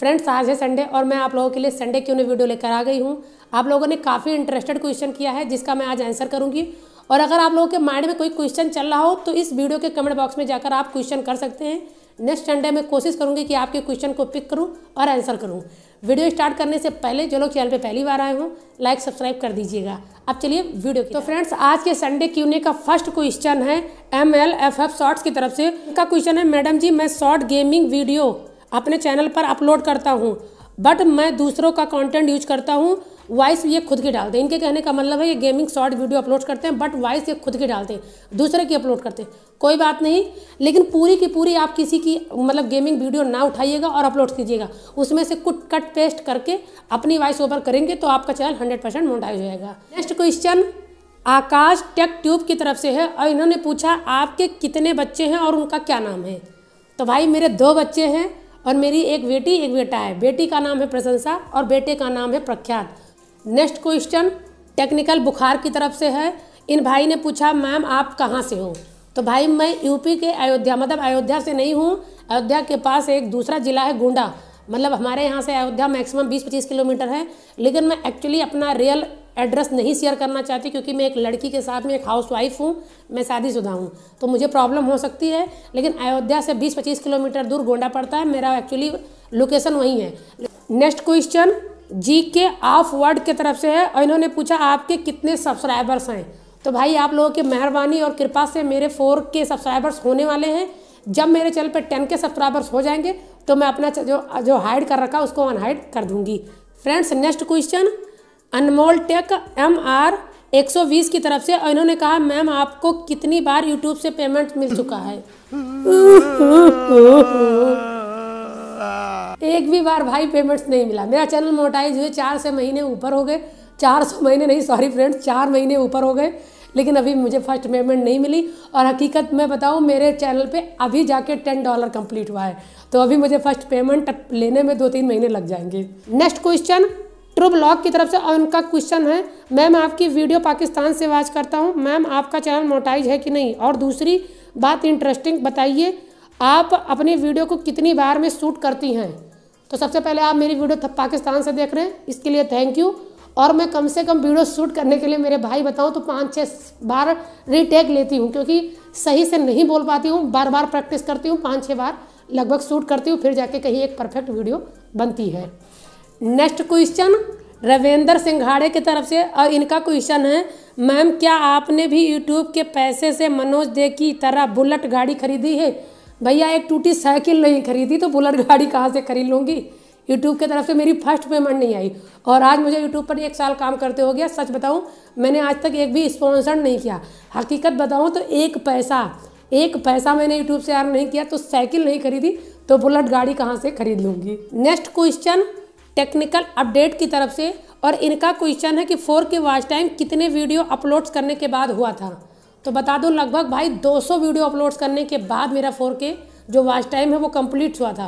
friends आज है Sunday और मैं आप लोगों के लिए संडे क्यों ने वीडियो लेकर आ गई हूँ आप लोगों ने काफ़ी इंटरेस्टेड क्वेश्चन किया है जिसका मैं आज आंसर करूँगी और अगर आप लोगों के माइंड में कोई क्वेश्चन चल रहा हो तो इस वीडियो के कमेंट बॉक्स में जाकर आप क्वेश्चन कर सकते हैं नेक्स्ट संडे मैं कोशिश करूँगी कि आपके क्वेश्चन को पिक करूँ और आंसर करूँ वीडियो स्टार्ट करने से पहले जो लोग चैनल पर पहली बार आए हों लाइक सब्सक्राइब कर दीजिएगा अब चलिए वीडियो तो फ्रेंड्स आज के संडे क्यूने का फर्स्ट क्वेश्चन है M L F F shorts की तरफ से उनका क्वेश्चन है मैडम जी मैं शॉर्ट गेमिंग वीडियो अपने चैनल पर अपलोड करता हूँ बट मैं दूसरों का कंटेंट यूज करता हूँ वॉइस ये खुद की डालते हैं इनके कहने का मतलब है ये गेमिंग शॉर्ट वीडियो अपलोड करते हैं बट वॉइस ये खुद की डालते हैं दूसरे की अपलोड करते हैं कोई बात नहीं लेकिन पूरी की पूरी आप किसी की मतलब गेमिंग वीडियो ना उठाइएगा और अपलोड कीजिएगा उसमें से कुछ कट पेस्ट करके अपनी वॉइस ओवर करेंगे तो आपका चैनल हंड्रेड परसेंट मोटाइज हो जाएगा next question Akash tech tube की तरफ से है और इन्होंने पूछा आपके कितने बच्चे हैं और उनका क्या नाम है तो भाई मेरे दो बच्चे हैं और मेरी एक बेटी एक बेटा है बेटी का नाम है प्रशंसा और बेटे का नाम है प्रख्यात नेक्स्ट क्वेश्चन टेक्निकल बुखार की तरफ से है इन भाई ने पूछा मैम आप कहाँ से हो तो भाई मैं यूपी के अयोध्या मतलब अयोध्या से नहीं हूँ अयोध्या के पास एक दूसरा ज़िला है गोंडा मतलब हमारे यहाँ से अयोध्या मैक्सिमम 20-25 किलोमीटर है लेकिन मैं एक्चुअली अपना रियल एड्रेस नहीं शेयर करना चाहती क्योंकि मैं एक लड़की के साथ में एक हाउस वाइफ हूँ मैं शादीशुदा हूँ तो मुझे प्रॉब्लम हो सकती है लेकिन अयोध्या से 20-25 किलोमीटर दूर गोंडा पड़ता है मेरा एक्चुअली लोकेशन वहीं है नेक्स्ट क्वेश्चन जी के ऑफ वर्ड के तरफ से है और इन्होंने पूछा आपके कितने सब्सक्राइबर्स हैं तो भाई आप लोगों की मेहरबानी और कृपा से मेरे फोर के सब्सक्राइबर्स होने वाले हैं जब मेरे चैनल पर टेन के सब्सक्राइबर्स हो जाएंगे तो मैं अपना जो जो हाइड कर रखा उसको अनहाइड कर दूंगी friends next question Anmol tech M R 120 की तरफ से और इन्होंने कहा मैम आपको कितनी बार यूट्यूब से पेमेंट मिल चुका है एक भी बार भाई पेमेंट्स नहीं मिला मेरा चैनल मोटाइज हुए चार से महीने ऊपर हो गए चार सौ महीने नहीं सॉरी फ्रेंड्स चार महीने ऊपर हो गए लेकिन अभी मुझे फर्स्ट पेमेंट नहीं मिली और हकीकत मैं बताऊँ मेरे चैनल पे अभी जाके टेन डॉलर कंप्लीट हुआ है तो अभी मुझे फर्स्ट पेमेंट लेने में दो तीन महीने लग जाएंगे नेक्स्ट क्वेश्चन प्रो ब्लॉग की तरफ से और उनका क्वेश्चन है मैम आपकी वीडियो पाकिस्तान से वाच करता हूँ मैम आपका चैनल मोटाइज है कि नहीं और दूसरी बात इंटरेस्टिंग बताइए आप अपनी वीडियो को कितनी बार में शूट करती हैं तो सबसे पहले आप मेरी वीडियो पाकिस्तान से देख रहे हैं इसके लिए थैंक यू और मैं कम से कम वीडियो शूट करने के लिए मेरे भाई बताऊं तो पाँच छः बार रीटेक लेती हूँ क्योंकि सही से नहीं बोल पाती हूँ बार बार प्रैक्टिस करती हूँ पाँच छः बार लगभग शूट करती हूँ फिर जाके कहीं एक परफेक्ट वीडियो बनती है नेक्स्ट क्वेश्चन रविंदर सिंघाड़े की तरफ से और इनका क्वेश्चन है मैम क्या आपने भी यूट्यूब के पैसे से मनोज दे की तरह बुलेट गाड़ी खरीदी है भैया एक टूटी साइकिल नहीं खरीदी तो बुलेट गाड़ी कहाँ से खरीद लूँगी यूट्यूब की तरफ से मेरी फर्स्ट पेमेंट नहीं आई और आज मुझे यूट्यूब पर एक साल काम करते हो गया सच बताऊँ मैंने आज तक एक भी स्पॉन्सर नहीं किया हकीकत बताऊँ तो एक पैसा एक पैसा मैंने यूट्यूब से यार नहीं किया तो साइकिल नहीं खरीदी तो बुलेट गाड़ी कहाँ से खरीद लूँगी नेक्स्ट क्वेश्चन टेक्निकल अपडेट की तरफ से और इनका क्वेश्चन है कि फोर के वॉच टाइम कितने वीडियो अपलोड्स करने के बाद हुआ था तो बता दो लगभग भाई 200 वीडियो अपलोड्स करने के बाद मेरा फोर के जो वॉच टाइम है वो कंप्लीट हुआ था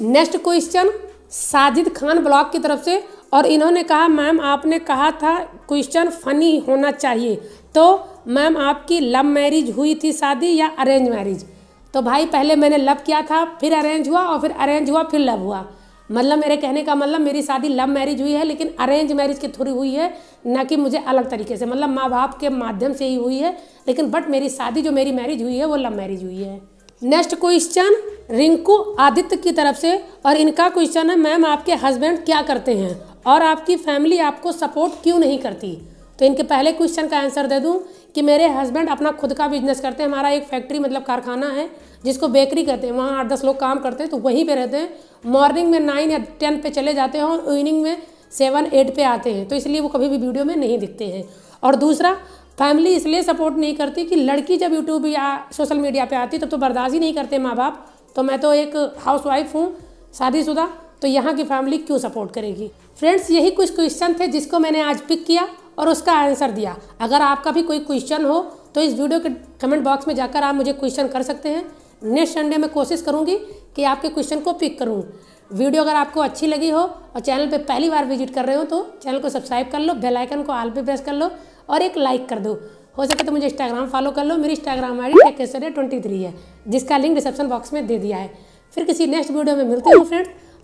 next question Sajid Khan blog की तरफ से और इन्होंने कहा मैम आपने कहा था क्वेश्चन फनी होना चाहिए तो मैम आपकी लव मैरिज हुई थी शादी या अरेंज मैरिज तो भाई पहले मैंने लव किया था फिर अरेंज हुआ और फिर अरेंज हुआ फिर लव हुआ मतलब मेरे कहने का मतलब मेरी शादी लव मैरिज हुई है लेकिन अरेंज मैरिज के थ्रू हुई है ना कि मुझे अलग तरीके से मतलब माँ बाप के माध्यम से ही हुई है लेकिन बट मेरी शादी जो मेरी मैरिज हुई है वो लव मैरिज हुई है नेक्स्ट क्वेश्चन रिंकू आदित्य की तरफ से और इनका क्वेश्चन है मैम आपके हस्बैंड क्या करते हैं और आपकी फैमिली आपको सपोर्ट क्यों नहीं करती तो इनके पहले क्वेश्चन का आंसर दे दूँ कि मेरे हस्बैंड अपना खुद का बिजनेस करते हैं हमारा एक फैक्ट्री मतलब कारखाना है जिसको बेकरी कहते हैं वहाँ आठ दस लोग काम करते हैं तो वहीं पे रहते हैं मॉर्निंग में नाइन या टेन पे चले जाते हैं और इवनिंग में सेवन एट पे आते हैं तो इसलिए वो कभी भी वीडियो में नहीं दिखते हैं और दूसरा फैमिली इसलिए सपोर्ट नहीं करती कि लड़की जब यूट्यूब या सोशल मीडिया पर आती तब तो, तो बर्दाश्त ही नहीं करते माँ बाप तो मैं तो एक हाउस वाइफ हूँ शादीशुदा तो यहाँ की फैमिली क्यों सपोर्ट करेगी फ्रेंड्स यही कुछ क्वेश्चन थे जिसको मैंने आज पिक किया और उसका आंसर दिया अगर आपका भी कोई क्वेश्चन हो तो इस वीडियो के कमेंट बॉक्स में जाकर आप मुझे क्वेश्चन कर सकते हैं नेक्स्ट संडे मैं कोशिश करूँगी कि आपके क्वेश्चन को पिक करूँ वीडियो अगर आपको अच्छी लगी हो और चैनल पर पहली बार विजिट कर रहे हो तो चैनल को सब्सक्राइब कर लो बेलाइकन को आल पर प्रेस कर लो और एक लाइक कर दो हो सके तो मुझे इंस्टाग्राम फॉलो कर लो मेरी Instagram I D twenty three है जिसका लिंक डिस्क्रिप्शन बॉक्स में दे दिया है फिर किसी नेक्स्ट वीडियो में मिलते हो फ्रेंड्स